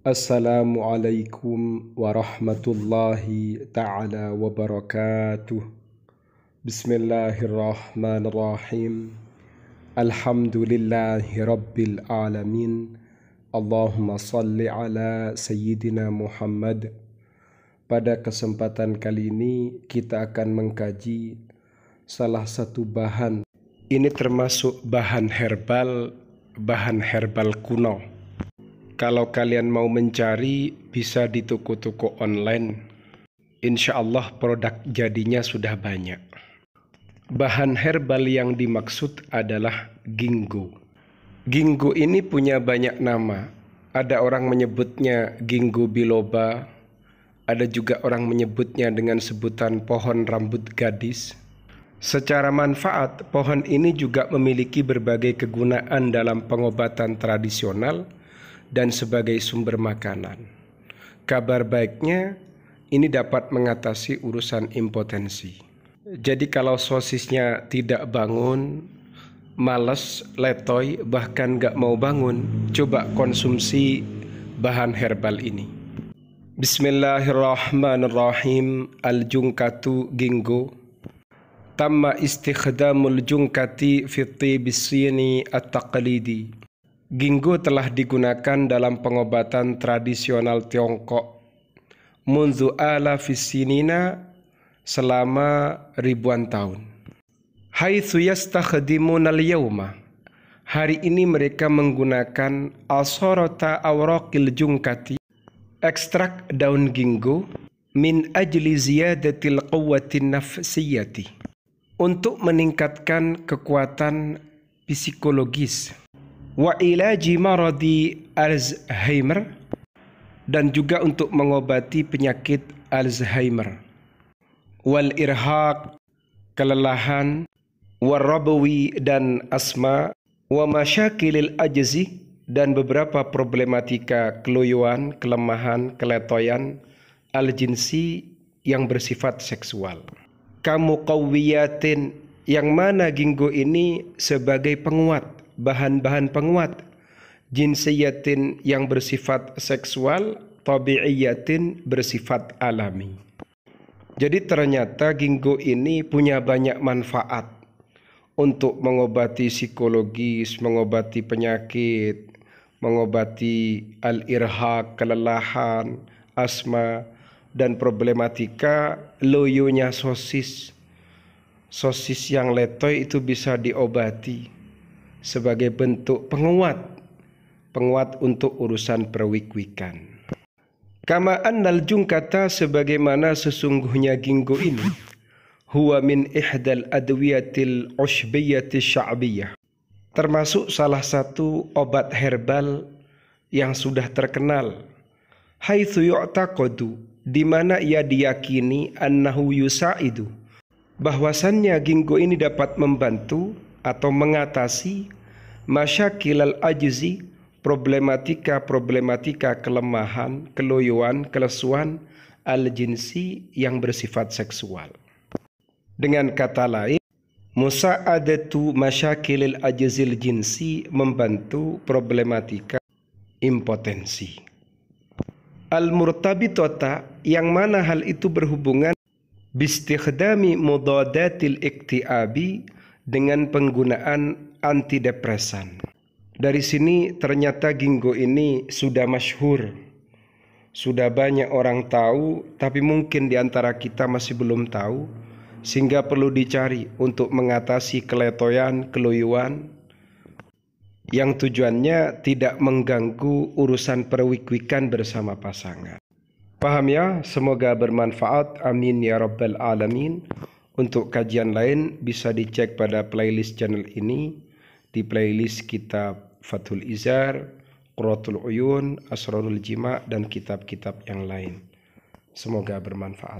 Assalamualaikum warahmatullahi taala wabarakatuh. Bismillahirrahmanirrahim. Alhamdulillahi rabbil alamin. Allahumma salli ala sayyidina Muhammad. Pada kesempatan kali ini kita akan mengkaji salah satu bahan. Ini termasuk bahan herbal, bahan herbal kuno kalau kalian mau mencari bisa di toko-toko online. Insya Allah produk jadinya sudah banyak. Bahan herbal yang dimaksud adalah gingu. Gingu ini punya banyak nama. Ada orang menyebutnya gingu biloba, ada juga orang menyebutnya dengan sebutan pohon rambut gadis. Secara manfaat, pohon ini juga memiliki berbagai kegunaan dalam pengobatan tradisional – dan sebagai sumber makanan. Kabar baiknya, ini dapat mengatasi urusan impotensi. Jadi kalau sosisnya tidak bangun, males, letoy, bahkan gak mau bangun, coba konsumsi bahan herbal ini. Bismillahirrahmanirrahim Al-Jungkatu Ginggo Tamma istikhdamul jungkati fi tibisini at-taqlidi Ginggo telah digunakan dalam pengobatan tradisional Tiongkok munzu ala fisinina selama ribuan tahun. Hai yastakhdimun al-yawma. Hari ini mereka menggunakan asorota awrokil jungkati, ekstrak daun ginggo min ajli ziyadatil quwwatin nafsiyati untuk meningkatkan kekuatan psikologis wa ilaji maradi Alzheimer dan juga untuk mengobati penyakit Alzheimer wal irhaq kelelahan warabawi dan asma wa masyakilil ajzi dan beberapa problematika keluyuan, kelemahan, keletoyan al-jinsi yang bersifat seksual. Kamu kawiyatin yang mana ginggo ini sebagai penguat bahan-bahan penguat jinsiyatin yang bersifat seksual tabi'iyatin bersifat alami jadi ternyata ginkgo ini punya banyak manfaat untuk mengobati psikologis, mengobati penyakit, mengobati al-irhaq, kelelahan, asma, dan problematika loyonya sosis. Sosis yang letoy itu bisa diobati sebagai bentuk penguat penguat untuk urusan perwikwikan. Kama annal jungkata sebagaimana sesungguhnya ginggo ini huwa min ihdal adwiyatil usbiyati sya'biyah termasuk salah satu obat herbal yang sudah terkenal haitsu yu'taqadu di mana ia diyakini annahu yusaidu bahwasannya ginkgo ini dapat membantu atau mengatasi masyakilal ajzi problematika-problematika kelemahan, keloyoan, kelesuan al-jinsi yang bersifat seksual. Dengan kata lain, musa'adatu masyakilil al jinsi membantu problematika impotensi. Al-murtabitota yang mana hal itu berhubungan bistikhdami mudadatil iktiabi dengan penggunaan antidepresan. Dari sini ternyata Ginggo ini sudah masyhur. Sudah banyak orang tahu, tapi mungkin di antara kita masih belum tahu sehingga perlu dicari untuk mengatasi keletoyan, keluyuan yang tujuannya tidak mengganggu urusan perwikwikan bersama pasangan. Paham ya? Semoga bermanfaat. Amin ya rabbal alamin. Untuk kajian lain bisa dicek pada playlist channel ini di playlist kitab Fathul Izar, Qurratul Uyun, Asrarul Jima, dan kitab-kitab yang lain. Semoga bermanfaat.